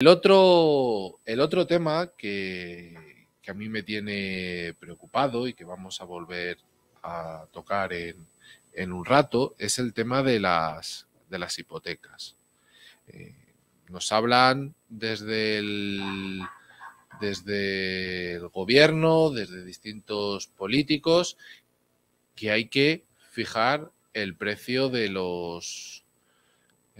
El otro, el otro tema que, a mí me tiene preocupado y que vamos a volver a tocar en, en un rato es el tema de las, de las hipotecas. Eh, nos hablan desde el, desde el gobierno, desde distintos políticos, que hay que fijar el precio de los,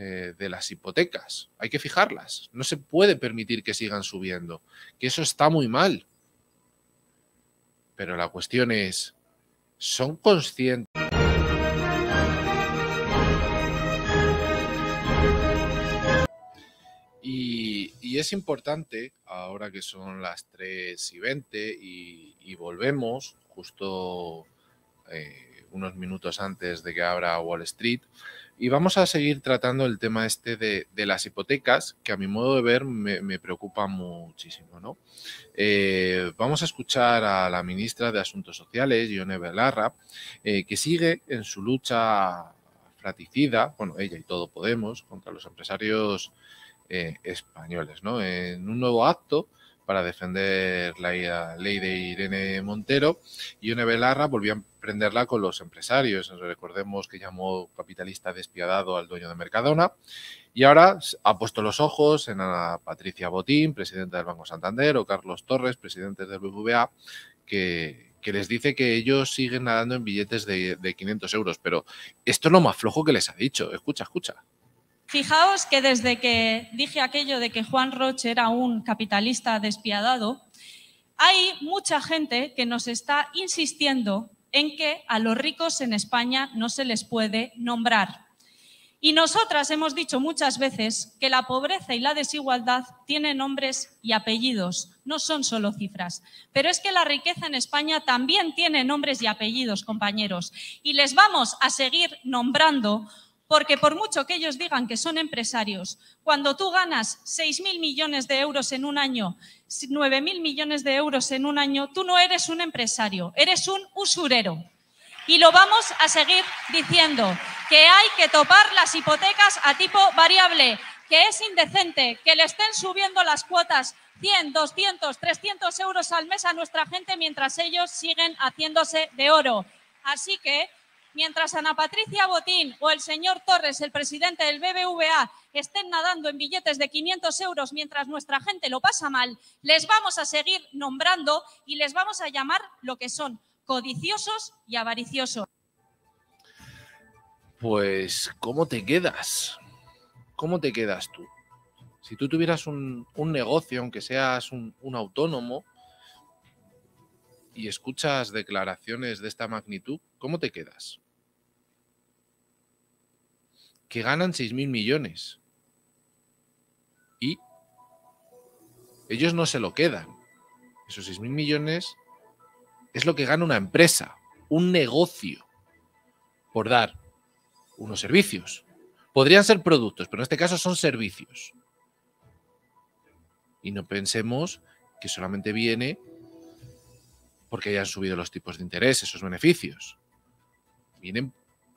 eh, de las hipotecas. Hay que fijarlas. No se puede permitir que sigan subiendo, que eso está muy mal. Pero la cuestión es, ¿son conscientes? Y, es importante, ahora que son las 3 y 20 y, volvemos, justo eh, unos minutos antes de que abra Wall Street. Y vamos a seguir tratando el tema este de, las hipotecas, que a mi modo de ver me, preocupa muchísimo. ¿no? Eh, vamos a escuchar a la ministra de Asuntos Sociales, Ione Belarra, eh, que sigue en su lucha fraticida, bueno, ella y todo Podemos, contra los empresarios eh, españoles. ¿no? En un nuevo acto para defender la ley de Irene Montero y una velarra volvió a emprenderla con los empresarios. Recordemos que llamó capitalista despiadado al dueño de Mercadona y ahora ha puesto los ojos en Ana Patricia Botín, presidenta del Banco Santander, o Carlos Torres, presidente del BBVA, que, les dice que ellos siguen nadando en billetes de, de 500 euros. Pero esto es lo más flojo que les ha dicho. Escucha, escucha. Fijaos que desde que dije aquello de que Juan Roche era un capitalista despiadado, hay mucha gente que nos está insistiendo en que a los ricos en España no se les puede nombrar. Y nosotras hemos dicho muchas veces que la pobreza y la desigualdad tienen nombres y apellidos, no son solo cifras. Pero es que la riqueza en España también tiene nombres y apellidos, compañeros. Y les vamos a seguir nombrando porque por mucho que ellos digan que son empresarios, cuando tú ganas 6.000 millones de euros en un año, 9.000 millones de euros en un año, tú no eres un empresario, eres un usurero. Y lo vamos a seguir diciendo, que hay que topar las hipotecas a tipo variable, que es indecente que le estén subiendo las cuotas 100, 200, 300 euros al mes a nuestra gente mientras ellos siguen haciéndose de oro. Así que Mientras Ana Patricia Botín o el señor Torres, el presidente del BBVA, estén nadando en billetes de 500 euros mientras nuestra gente lo pasa mal, les vamos a seguir nombrando y les vamos a llamar lo que son, codiciosos y avariciosos. Pues, ¿cómo te quedas? ¿Cómo te quedas tú? Si tú tuvieras un, negocio, aunque seas un autónomo, y escuchas declaraciones de esta magnitud, ¿cómo te quedas? Que ganan 6.000 millones. Y ellos no se lo quedan. Esos 6.000 millones es lo que gana una empresa, un negocio, por dar unos servicios. Podrían ser productos, pero en este caso son servicios. Y no pensemos que solamente viene porque hayan subido los tipos de interés, esos beneficios. Vienen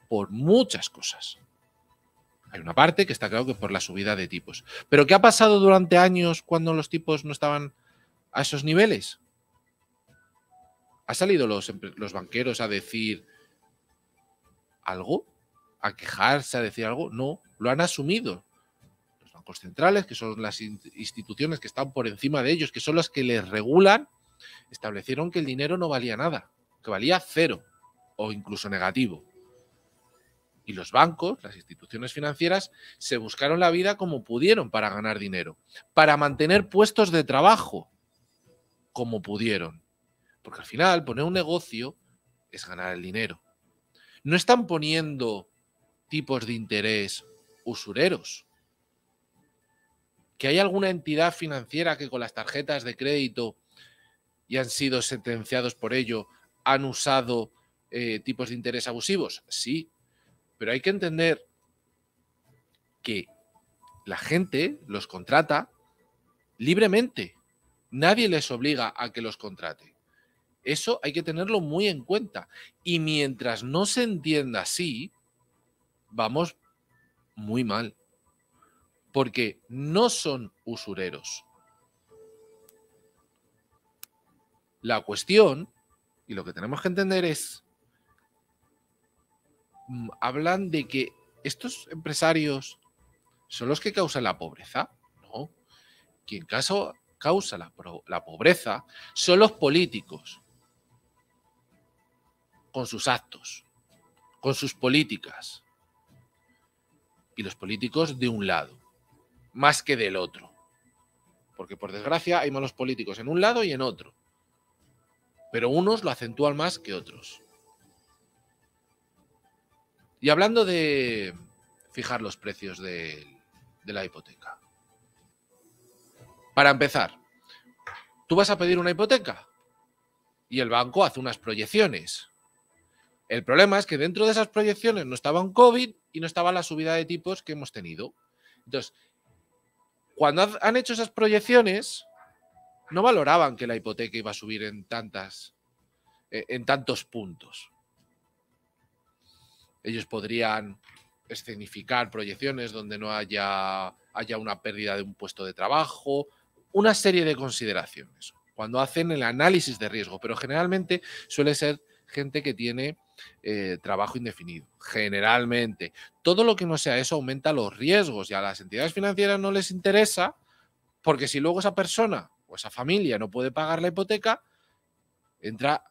por muchas cosas. Hay una parte que está claro que por la subida de tipos. Pero ¿qué ha pasado durante años cuando los tipos no estaban a esos niveles? ¿Ha salido los banqueros a decir algo? ¿A quejarse, a decir algo? No, lo han asumido. Los bancos centrales, que son las instituciones que están por encima de ellos, que son las que les regulan, establecieron que el dinero no valía nada, que valía cero o incluso negativo. Y los bancos, las instituciones financieras, se buscaron la vida como pudieron para ganar dinero, para mantener puestos de trabajo como pudieron. Porque al final poner un negocio es ganar el dinero. No están poniendo tipos de interés usureros. Que hay alguna entidad financiera que con las tarjetas de crédito y han sido sentenciados por ello han usado eh, tipos de interés abusivos? Sí, pero hay que entender que la gente los contrata libremente. Nadie les obliga a que los contrate. Eso hay que tenerlo muy en cuenta. Y mientras no se entienda así, vamos muy mal. Porque no son usureros. La cuestión, y lo que tenemos que entender es, mm, hablan de que estos empresarios son los que causan la pobreza, ¿no? Quien caso causa la, la pobreza son los políticos, con sus actos, con sus políticas, y los políticos de un lado, más que del otro. Porque por desgracia hay malos políticos en un lado y en otro pero unos lo acentúan más que otros. Y hablando de fijar los precios de, la hipoteca. Para empezar, tú vas a pedir una hipoteca y el banco hace unas proyecciones. El problema es que dentro de esas proyecciones no estaba un COVID y no estaba la subida de tipos que hemos tenido. Entonces, cuando han hecho esas proyecciones, no valoraban que la hipoteca iba a subir en tantas, eh, en tantos puntos. Ellos podrían escenificar proyecciones donde no haya, haya una pérdida de un puesto de trabajo, una serie de consideraciones cuando hacen el análisis de riesgo, pero generalmente suele ser gente que tiene eh, trabajo indefinido, generalmente. Todo lo que no sea eso aumenta los riesgos y a las entidades financieras no les interesa porque si luego esa persona o esa familia no puede pagar la hipoteca, entra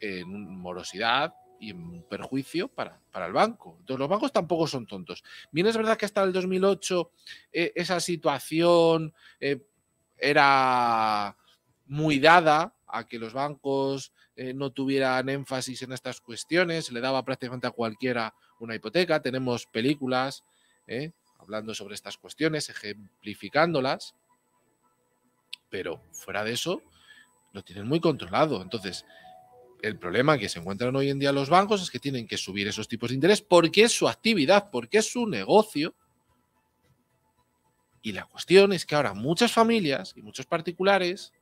en morosidad y en perjuicio para, el banco. Entonces, los bancos tampoco son tontos. Bien, es verdad que hasta el 2008 eh, esa situación eh, era muy dada a que los bancos eh, no tuvieran énfasis en estas cuestiones, se le daba prácticamente a cualquiera una hipoteca. Tenemos películas hablando sobre estas cuestiones, ejemplificándolas pero fuera de eso, lo tienen muy controlado. Entonces, el problema que se encuentran hoy en día los bancos es que tienen que subir esos tipos de interés porque es su actividad, porque es su negocio. Y la cuestión es que ahora muchas familias y muchos particulares,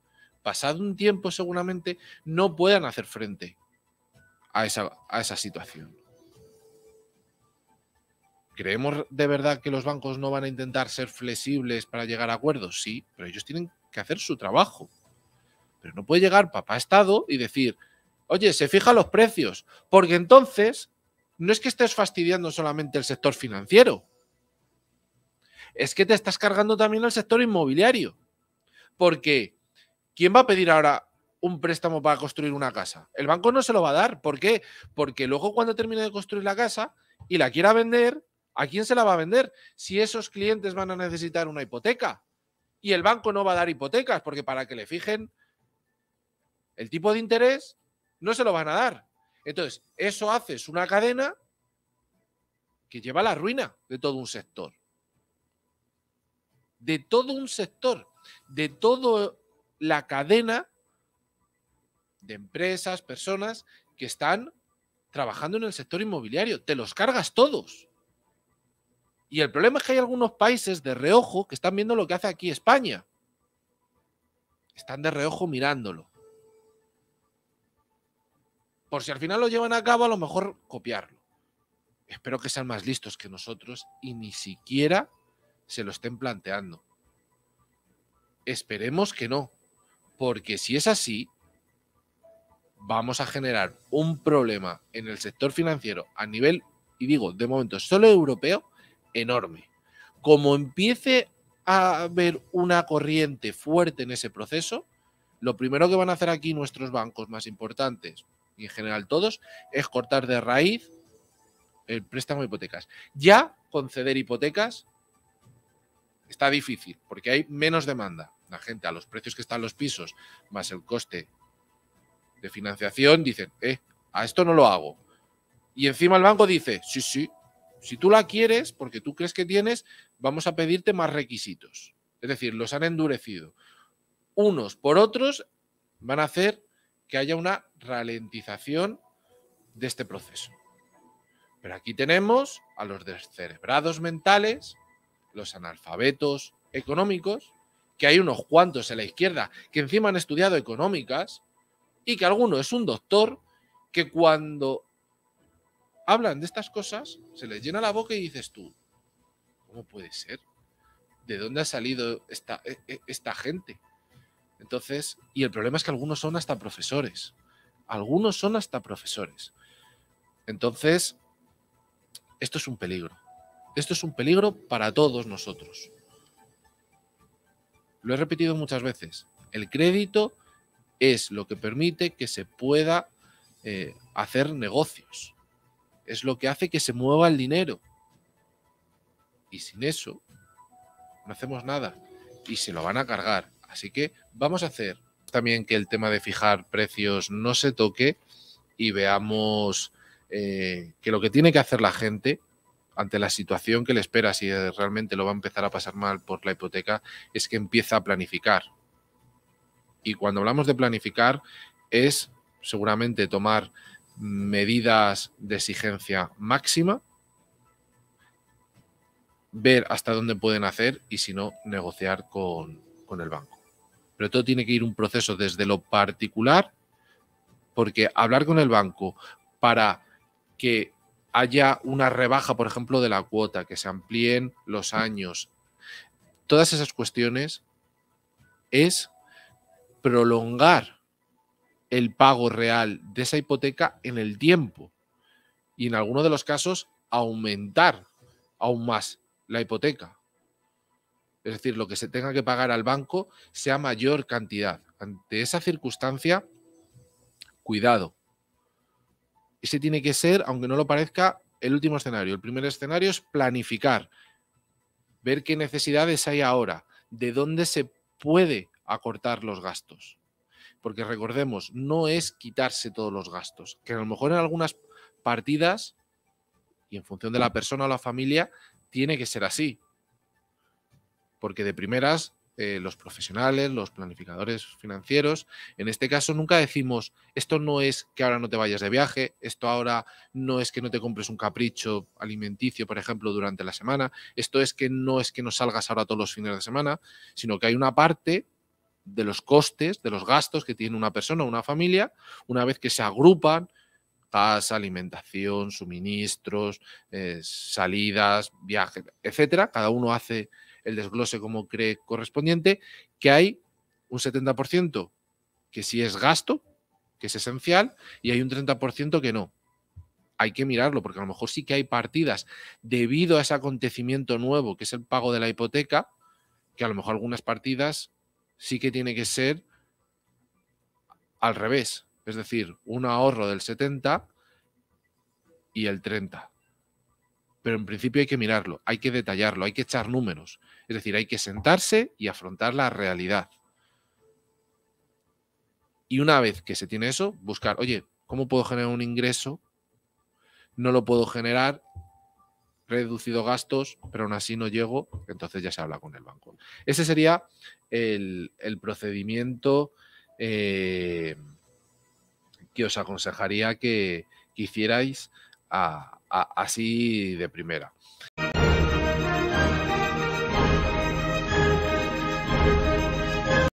pasado un tiempo seguramente, no puedan hacer frente a esa, a esa situación. ¿Creemos de verdad que los bancos no van a intentar ser flexibles para llegar a acuerdos? Sí, pero ellos tienen que hacer su trabajo. Pero no puede llegar papá Estado y decir, oye, se fija los precios, porque entonces no es que estés fastidiando solamente el sector financiero, es que te estás cargando también el sector inmobiliario. Porque, ¿quién va a pedir ahora un préstamo para construir una casa? El banco no se lo va a dar. ¿Por qué? Porque luego cuando termine de construir la casa y la quiera vender, ¿a quién se la va a vender? Si esos clientes van a necesitar una hipoteca y el banco no va a dar hipotecas, porque para que le fijen el tipo de interés, no se lo van a dar. Entonces, eso haces una cadena que lleva a la ruina de todo un sector. De todo un sector, de toda la cadena de empresas, personas que están trabajando en el sector inmobiliario. Te los cargas todos. Y el problema es que hay algunos países de reojo que están viendo lo que hace aquí España. Están de reojo mirándolo. Por si al final lo llevan a cabo, a lo mejor copiarlo. Espero que sean más listos que nosotros y ni siquiera se lo estén planteando. Esperemos que no, porque si es así, vamos a generar un problema en el sector financiero a nivel, y digo, de momento solo europeo, enorme. Como empiece a haber una corriente fuerte en ese proceso, lo primero que van a hacer aquí nuestros bancos más importantes, y en general todos, es cortar de raíz el préstamo hipotecas. Ya conceder hipotecas está difícil porque hay menos demanda. La gente a los precios que están los pisos más el coste de financiación dicen, eh, a esto no lo hago. Y encima el banco dice, sí, sí, si tú la quieres, porque tú crees que tienes, vamos a pedirte más requisitos. Es decir, los han endurecido. Unos por otros van a hacer que haya una ralentización de este proceso. Pero aquí tenemos a los descerebrados mentales, los analfabetos económicos, que hay unos cuantos en la izquierda que encima han estudiado económicas y que alguno es un doctor que cuando hablan de estas cosas, se les llena la boca y dices tú, ¿cómo puede ser? ¿De dónde ha salido e, e, esta, gente? Entonces, y el problema es que algunos son hasta profesores. Algunos son hasta profesores. Entonces, esto es un peligro. Esto es un peligro para todos nosotros. Lo he repetido muchas veces. El crédito es lo que permite que se pueda eh, hacer negocios es lo que hace que se mueva el dinero. Y sin eso, no hacemos nada. Y se lo van a cargar. Así que vamos a hacer también que el tema de fijar precios no se toque y veamos eh, que lo que tiene que hacer la gente ante la situación que le espera, si realmente lo va a empezar a pasar mal por la hipoteca, es que empieza a planificar. Y cuando hablamos de planificar, es seguramente tomar medidas de exigencia máxima, ver hasta dónde pueden hacer y si no, negociar con, el banco. Pero todo tiene que ir un proceso desde lo particular, porque hablar con el banco para que haya una rebaja, por ejemplo, de la cuota, que se amplíen los años, todas esas cuestiones es prolongar el pago real de esa hipoteca en el tiempo y en algunos de los casos aumentar aún más la hipoteca. Es decir, lo que se tenga que pagar al banco sea mayor cantidad. Ante esa circunstancia, cuidado. Ese tiene que ser, aunque no lo parezca, el último escenario. El primer escenario es planificar, ver qué necesidades hay ahora, de dónde se puede acortar los gastos porque recordemos, no es quitarse todos los gastos, que a lo mejor en algunas partidas y en función de la persona o la familia tiene que ser así. Porque de primeras, eh, los profesionales, los planificadores financieros, en este caso nunca decimos, esto no es que ahora no te vayas de viaje, esto ahora no es que no te compres un capricho alimenticio, por ejemplo, durante la semana, esto es que no es que no salgas ahora todos los fines de semana, sino que hay una parte de los costes, de los gastos que tiene una persona o una familia, una vez que se agrupan casa, alimentación, suministros, eh, salidas, viajes, etcétera. Cada uno hace el desglose como cree correspondiente, que hay un 70% que sí es gasto, que es esencial, y hay un 30% que no. Hay que mirarlo, porque a lo mejor sí que hay partidas debido a ese acontecimiento nuevo, que es el pago de la hipoteca, que a lo mejor algunas partidas sí que tiene que ser al revés, es decir, un ahorro del 70 y el 30. Pero en principio hay que mirarlo, hay que detallarlo, hay que echar números, es decir, hay que sentarse y afrontar la realidad. Y una vez que se tiene eso, buscar, oye, ¿cómo puedo generar un ingreso? No lo puedo generar reducido gastos, pero aún así no llego, entonces ya se habla con el banco. Ese sería el, procedimiento eh, que os aconsejaría que, hicierais así de primera.